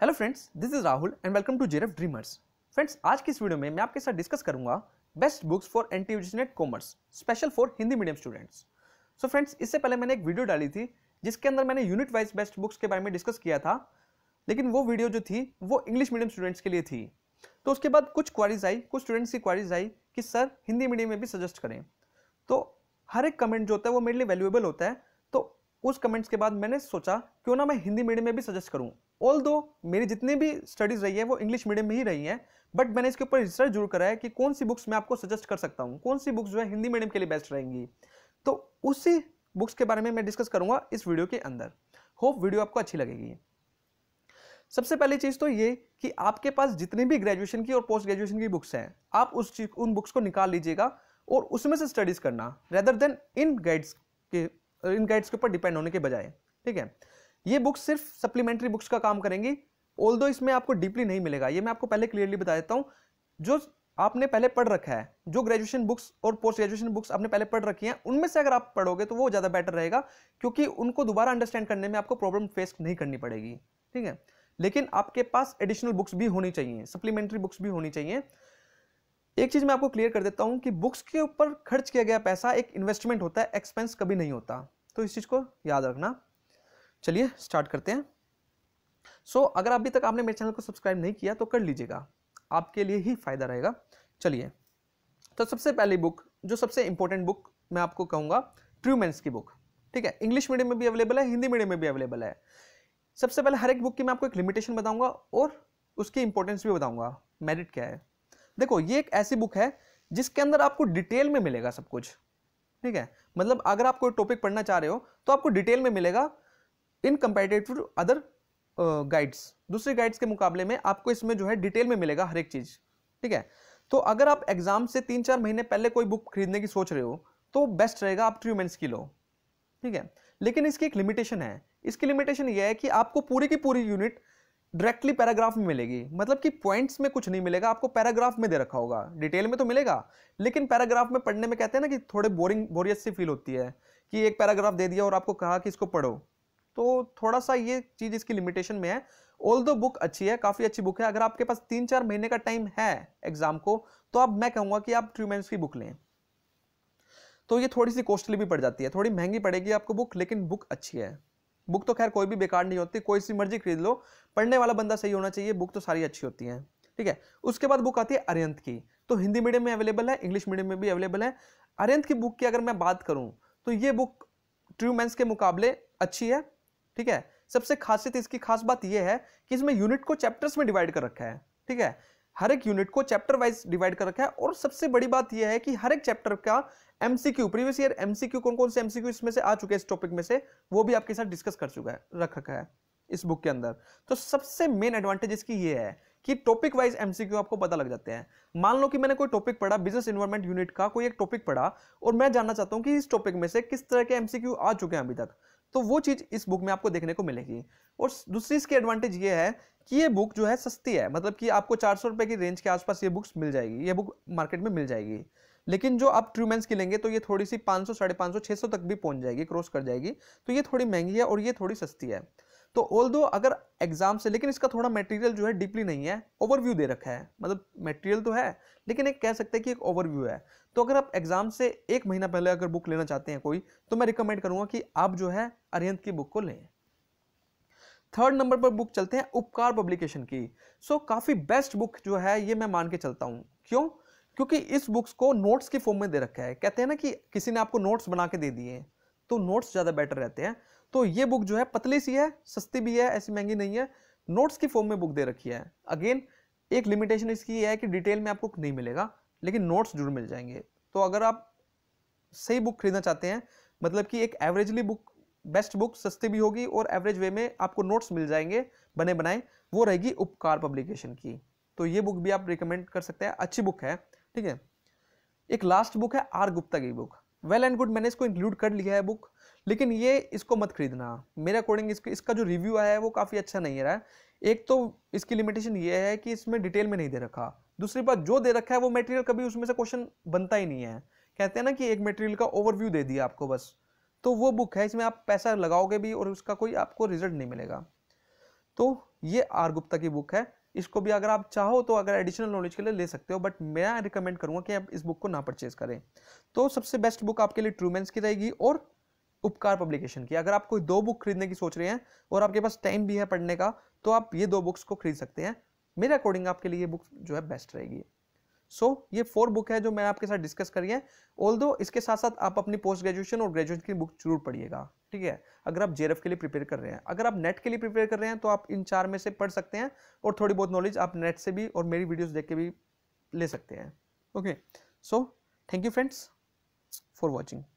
hello friends this is Rahul and welcome to जेरफ dreamers friends आज की इस वीडियो में मैं आपके साथ डिस्कस करूंगा best books for N T commerce special for Hindi medium students so friends इससे पहले मैंने एक वीडियो डाली थी जिसके अंदर मैंने यूनिट वाइज बेस्ट बुक्स के बारे में डिस्कस किया था लेकिन वो वीडियो जो थी वो इंग्लिश मीडियम स्टूडेंट्स के लिए थी तो उसके बाद कुछ क्वारीज आई कुछ स्टूडेंट्स की क्वारीज आई कि सर हिंदी मीडियम में भी सजेस्ट करें तो हर एक कमेंट जो होता है वो मेरे लिए वैल्यूएबल होता है तो उस कमेंट्स के बाद मैंने सोचा क्यों ना मैं हिंदी मीडियम में भी सजेस्ट करूँ ऑल दो मेरी जितनी भी स्टडीज़ रही है वो इंग्लिश मीडियम में ही रही है बट मैंने इसके ऊपर रिसर्च जरूर करा है कि कौन सी बुक्स मैं आपको सजेस्ट कर सकता हूँ कौन सी बुक्स जो है हिंदी मीडियम के लिए बेस्ट रहेंगी तो उसी बुक्स के बारे में मैं डिस्कस करूंगा इस वीडियो के अंदर होप वीडियो आपको अच्छी लगेगी सबसे पहली चीज़ तो ये कि आपके पास जितनी भी ग्रेजुएशन की और पोस्ट ग्रेजुएशन की बुक्स हैं आप उस चीज उन बुक्स को निकाल लीजिएगा और उसमें से स्टडीज़ करना रेदर देन इन गाइड्स के इन गाइड्स के ऊपर डिपेंड होने के बजाय ठीक है ये बुक्स सिर्फ सप्लीमेंट्री बुक्स का काम करेंगी ऑल दो इसमें आपको डीपली नहीं मिलेगा ये मैं आपको पहले क्लियरली बता देता हूँ जो आपने पहले पढ़ रखा है जो ग्रेजुएशन बुक्स और पोस्ट ग्रेजुएशन बुक्स आपने पहले पढ़ रखी हैं उनमें से अगर आप पढ़ोगे तो वो ज़्यादा बेटर रहेगा क्योंकि उनको दोबारा अंडरस्टैंड करने में आपको प्रॉब्लम फेस नहीं करनी पड़ेगी ठीक है लेकिन आपके पास एडिशनल बुक्स भी होनी चाहिए सप्लीमेंट्री बुक्स भी होनी चाहिए एक चीज़ मैं आपको क्लियर कर देता हूँ कि बुक्स के ऊपर खर्च किया गया पैसा एक इन्वेस्टमेंट होता है एक्सपेंस कभी नहीं होता तो इस चीज़ को याद रखना चलिए स्टार्ट करते हैं सो so, अगर अभी तक आपने मेरे चैनल को सब्सक्राइब नहीं किया तो कर लीजिएगा आपके लिए ही फ़ायदा रहेगा चलिए तो सबसे पहली बुक जो सबसे इंपॉर्टेंट बुक मैं आपको कहूँगा ट्रूमेंस की बुक ठीक है इंग्लिश मीडियम में भी अवेलेबल है हिंदी मीडियम में भी अवेलेबल है सबसे पहले हर एक बुक की मैं आपको एक लिमिटेशन बताऊंगा और उसकी इंपॉर्टेंस भी बताऊंगा मेरिट क्या है देखो ये एक ऐसी बुक है जिसके अंदर आपको डिटेल में मिलेगा सब कुछ ठीक है मतलब अगर आप कोई टॉपिक पढ़ना चाह रहे हो तो आपको डिटेल में मिलेगा in comparative to other guides दूसरे गाइड्स के मुकाबले में आपको इसमें जो है डिटेल में मिलेगा हर एक चीज़ ठीक है तो अगर आप एग्जाम से तीन चार महीने पहले कोई बुक खरीदने की सोच रहे हो तो बेस्ट रहेगा आप ट्रूमेंट्स की लो ठीक है लेकिन इसकी एक लिमिटेशन है इसकी लिमिटेशन यह है कि आपको पूरी की पूरी यूनिट डायरेक्टली पैराग्राफ में मिलेगी मतलब कि पॉइंट्स में कुछ नहीं मिलेगा आपको पैराग्राफ में दे रखा होगा डिटेल में तो मिलेगा लेकिन पैराग्राफ में पढ़ने में कहते हैं ना कि थोड़े बोरिंग बोरियत सी फील होती है कि एक पैराग्राफ दे दिया और आपको कहा कि इसको पढ़ो तो थोड़ा सा ये चीज़ इसकी लिमिटेशन में है ऑल दो बुक अच्छी है काफ़ी अच्छी बुक है अगर आपके पास तीन चार महीने का टाइम है एग्जाम को तो अब मैं कहूंगा कि आप ट्रूमेंट्स की बुक लें तो ये थोड़ी सी कॉस्टली भी पड़ जाती है थोड़ी महंगी पड़ेगी आपको बुक लेकिन बुक अच्छी है बुक तो खैर कोई भी बेकार नहीं होती कोई सी मर्जी खरीद लो पढ़ने वाला बंदा सही होना चाहिए बुक तो सारी अच्छी होती है ठीक है उसके बाद बुक आती है अरियंत की तो हिंदी मीडियम में अवेलेबल है इंग्लिश मीडियम में भी अवेलेबल है अरियंत की बुक की अगर मैं बात करूं तो ये बुक ट्रूमेंस के मुकाबले अच्छी है ठीक है सबसे खासियत इसकी खास बात यह है कि इसमें यूनिट को चैप्टर्स में डिवाइड कर रखा है ठीक है हर एक यूनिट को चैप्टर वाइज डिवाइड कर रखा है और सबसे बड़ी बात यह है कि हर एक चैप्टर का एमसीक्यू प्रीवियस ईयर एमसीक्यू कौन कौन से एमसीक्यू इसमें से आ चुके हैं इस टॉपिक में से वो भी आपके साथ डिस्कस कर चुका है रख रखा है इस बुक के अंदर तो सबसे मेन एडवांटेज इसकी ये है कि टॉपिक वाइज एमसीक्यू आपको पता लग जाते हैं मान लो कि मैंने कोई टॉपिक पढ़ा बिजनेस इन्वायरमेंट यूनिट का कोई एक टॉपिक पढ़ा और मैं जानना चाहता हूं कि इस टॉपिक में से किस तरह के एमसीक्यू आ चुके हैं अभी तक तो वो चीज़ इस बुक में आपको देखने को मिलेगी और दूसरी इसकी एडवांटेज ये है कि ये बुक जो है सस्ती है मतलब कि आपको चार सौ रुपए की रेंज के आसपास ये बुक्स मिल जाएगी ये बुक मार्केट में मिल जाएगी लेकिन जो आप ट्रूमेंस की लेंगे तो ये थोड़ी सी पाँच सौ साढ़े पाँच सौ छह सौ तक भी पहुंच जाएगी क्रॉस कर जाएगी तो ये थोड़ी महंगी है और ये थोड़ी सस्ती है तो ऑल दो अगर एग्जाम से लेकिन इसका थोड़ा मटेरियल जो है डीपली नहीं है ओवरव्यू दे रखा है मतलब मटेरियल तो है लेकिन एक कह सकते हैं कि एक ओवरव्यू है तो अगर आप एग्जाम से एक महीना पहले अगर बुक लेना चाहते हैं कोई तो मैं रिकमेंड करूंगा कि आप जो है अरियंत की बुक को लें थर्ड नंबर पर बुक चलते हैं उपकार पब्लिकेशन की सो so, काफ़ी बेस्ट बुक जो है ये मैं मान के चलता हूँ क्यों क्योंकि इस बुक्स को नोट्स की फॉर्म में दे रखा है कहते हैं ना कि किसी ने आपको नोट्स बना के दे दिए तो नोट्स ज़्यादा बेटर रहते हैं तो ये बुक जो है पतली सी है सस्ती भी है ऐसी महंगी नहीं है नोट्स की फॉर्म में बुक दे रखी है अगेन एक लिमिटेशन इसकी है कि डिटेल में आपको नहीं मिलेगा लेकिन नोट्स जरूर मिल जाएंगे तो अगर आप सही बुक खरीदना चाहते हैं मतलब कि एक एवरेजली बुक बेस्ट बुक सस्ती भी होगी और एवरेज वे में आपको नोट्स मिल जाएंगे बने बनाए वो रहेगी उपकार पब्लिकेशन की तो ये बुक भी आप रिकमेंड कर सकते हैं अच्छी बुक है ठीक है एक लास्ट बुक है आर गुप्ता की बुक वेल एंड गुड मैंने इसको इंक्लूड कर लिया है बुक लेकिन ये इसको मत खरीदना मेरे अकॉर्डिंग इसके इसका जो रिव्यू आया है वो काफ़ी अच्छा नहीं रहा है एक तो इसकी लिमिटेशन ये है कि इसमें डिटेल में नहीं दे रखा दूसरी बात जो दे रखा है वो मटेरियल कभी उसमें से क्वेश्चन बनता ही नहीं है कहते हैं ना कि एक मटेरियल का ओवरव्यू दे दिया आपको बस तो वो बुक है इसमें आप पैसा लगाओगे भी और उसका कोई आपको रिजल्ट नहीं मिलेगा तो ये आर गुप्ता की बुक है इसको भी अगर आप चाहो तो अगर एडिशनल नॉलेज के लिए ले सकते हो बट मैं रिकमेंड करूंगा कि आप इस बुक को ना परचेज करें तो सबसे बेस्ट बुक आपके लिए ट्रूमेंस की रहेगी और उपकार पब्लिकेशन की अगर आप कोई दो बुक खरीदने की सोच रहे हैं और आपके पास टाइम भी है पढ़ने का तो आप ये दो बुक्स को खरीद सकते हैं मेरे अकॉर्डिंग आपके लिए ये बुक जो है बेस्ट रहेगी सो so, ये फोर बुक है जो मैं आपके साथ डिस्कस करी है ऑल इसके साथ साथ आप अपनी पोस्ट ग्रेजुएशन और ग्रेजुएशन की बुक जरूर पढ़िएगा ठीक है अगर आप जेरफ के लिए प्रिपेयर कर रहे हैं अगर आप नेट के लिए प्रिपेयर कर रहे हैं तो आप इन चार में से पढ़ सकते हैं और थोड़ी बहुत नॉलेज आप नेट से भी और मेरी वीडियोज देख के भी ले सकते हैं okay so thank you friends for watching